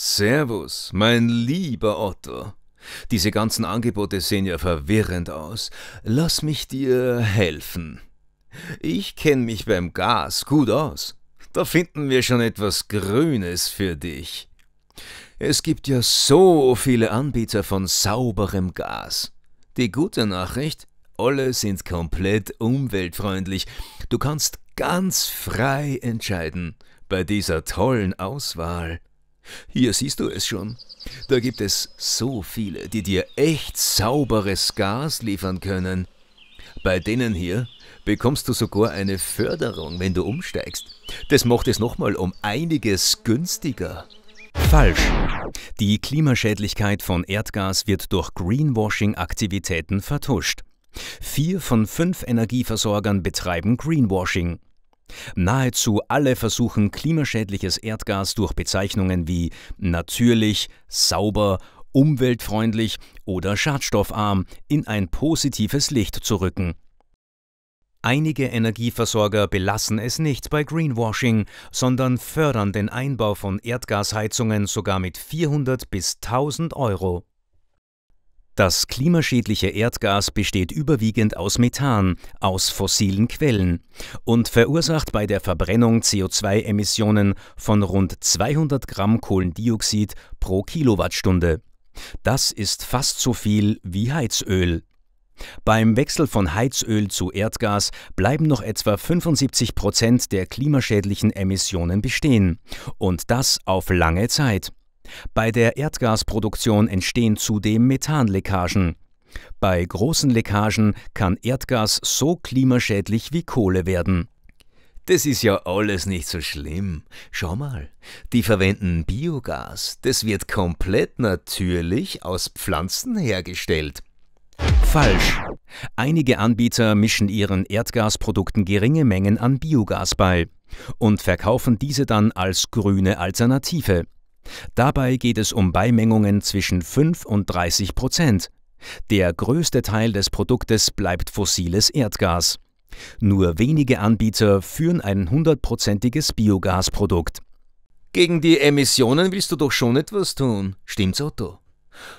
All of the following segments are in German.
Servus, mein lieber Otto. Diese ganzen Angebote sehen ja verwirrend aus. Lass mich dir helfen. Ich kenne mich beim Gas gut aus. Da finden wir schon etwas Grünes für dich. Es gibt ja so viele Anbieter von sauberem Gas. Die gute Nachricht, alle sind komplett umweltfreundlich. Du kannst ganz frei entscheiden bei dieser tollen Auswahl. Hier siehst du es schon. Da gibt es so viele, die dir echt sauberes Gas liefern können. Bei denen hier bekommst du sogar eine Förderung, wenn du umsteigst. Das macht es nochmal um einiges günstiger. Falsch. Die Klimaschädlichkeit von Erdgas wird durch Greenwashing-Aktivitäten vertuscht. Vier von fünf Energieversorgern betreiben Greenwashing. Nahezu alle versuchen klimaschädliches Erdgas durch Bezeichnungen wie natürlich, sauber, umweltfreundlich oder schadstoffarm in ein positives Licht zu rücken. Einige Energieversorger belassen es nicht bei Greenwashing, sondern fördern den Einbau von Erdgasheizungen sogar mit 400 bis 1000 Euro. Das klimaschädliche Erdgas besteht überwiegend aus Methan, aus fossilen Quellen und verursacht bei der Verbrennung CO2-Emissionen von rund 200 Gramm Kohlendioxid pro Kilowattstunde. Das ist fast so viel wie Heizöl. Beim Wechsel von Heizöl zu Erdgas bleiben noch etwa 75 Prozent der klimaschädlichen Emissionen bestehen. Und das auf lange Zeit. Bei der Erdgasproduktion entstehen zudem Methanleckagen. Bei großen Leckagen kann Erdgas so klimaschädlich wie Kohle werden. Das ist ja alles nicht so schlimm. Schau mal, die verwenden Biogas. Das wird komplett natürlich aus Pflanzen hergestellt. Falsch. Einige Anbieter mischen ihren Erdgasprodukten geringe Mengen an Biogas bei und verkaufen diese dann als grüne Alternative. Dabei geht es um Beimengungen zwischen 5 und 30 Prozent. Der größte Teil des Produktes bleibt fossiles Erdgas. Nur wenige Anbieter führen ein hundertprozentiges Biogasprodukt. Gegen die Emissionen willst du doch schon etwas tun, stimmt's Otto?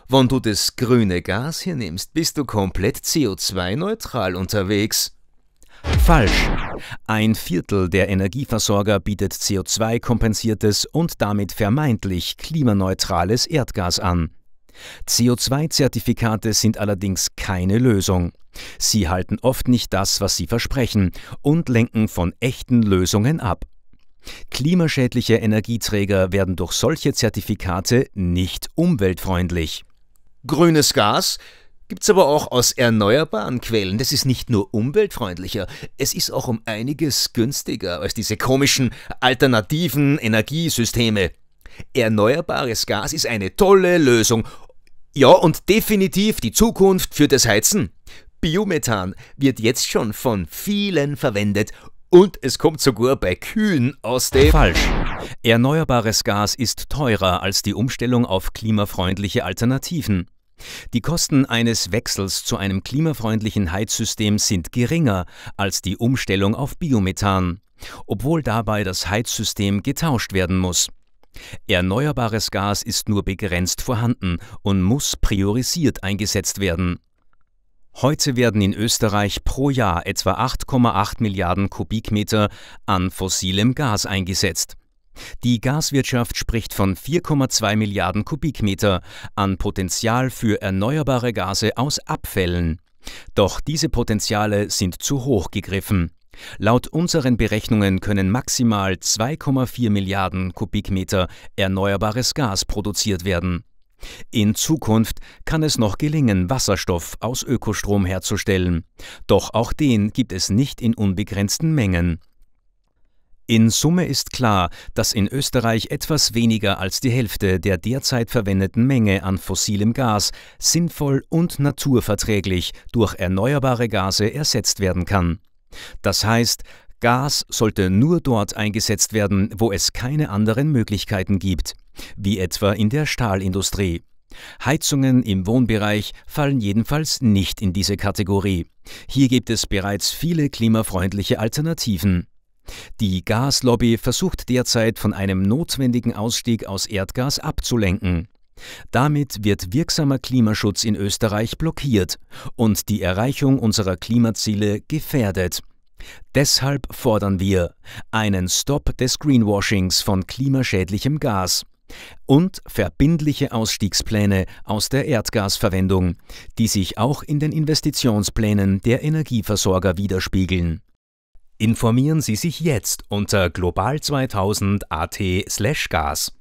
Wenn du das grüne Gas hier nimmst, bist du komplett CO2-neutral unterwegs. Falsch. Ein Viertel der Energieversorger bietet CO2-kompensiertes und damit vermeintlich klimaneutrales Erdgas an. CO2-Zertifikate sind allerdings keine Lösung. Sie halten oft nicht das, was sie versprechen und lenken von echten Lösungen ab. Klimaschädliche Energieträger werden durch solche Zertifikate nicht umweltfreundlich. Grünes Gas Gibt es aber auch aus erneuerbaren Quellen. Das ist nicht nur umweltfreundlicher, es ist auch um einiges günstiger als diese komischen alternativen Energiesysteme. Erneuerbares Gas ist eine tolle Lösung. Ja, und definitiv die Zukunft für das Heizen. Biomethan wird jetzt schon von vielen verwendet und es kommt sogar bei Kühen aus dem... Falsch. Erneuerbares Gas ist teurer als die Umstellung auf klimafreundliche Alternativen. Die Kosten eines Wechsels zu einem klimafreundlichen Heizsystem sind geringer als die Umstellung auf Biomethan, obwohl dabei das Heizsystem getauscht werden muss. Erneuerbares Gas ist nur begrenzt vorhanden und muss priorisiert eingesetzt werden. Heute werden in Österreich pro Jahr etwa 8,8 Milliarden Kubikmeter an fossilem Gas eingesetzt. Die Gaswirtschaft spricht von 4,2 Milliarden Kubikmeter an Potenzial für erneuerbare Gase aus Abfällen. Doch diese Potenziale sind zu hoch gegriffen. Laut unseren Berechnungen können maximal 2,4 Milliarden Kubikmeter erneuerbares Gas produziert werden. In Zukunft kann es noch gelingen, Wasserstoff aus Ökostrom herzustellen. Doch auch den gibt es nicht in unbegrenzten Mengen. In Summe ist klar, dass in Österreich etwas weniger als die Hälfte der derzeit verwendeten Menge an fossilem Gas sinnvoll und naturverträglich durch erneuerbare Gase ersetzt werden kann. Das heißt, Gas sollte nur dort eingesetzt werden, wo es keine anderen Möglichkeiten gibt, wie etwa in der Stahlindustrie. Heizungen im Wohnbereich fallen jedenfalls nicht in diese Kategorie. Hier gibt es bereits viele klimafreundliche Alternativen. Die Gaslobby versucht derzeit von einem notwendigen Ausstieg aus Erdgas abzulenken. Damit wird wirksamer Klimaschutz in Österreich blockiert und die Erreichung unserer Klimaziele gefährdet. Deshalb fordern wir einen Stopp des Greenwashings von klimaschädlichem Gas und verbindliche Ausstiegspläne aus der Erdgasverwendung, die sich auch in den Investitionsplänen der Energieversorger widerspiegeln. Informieren Sie sich jetzt unter global2000.at/gas.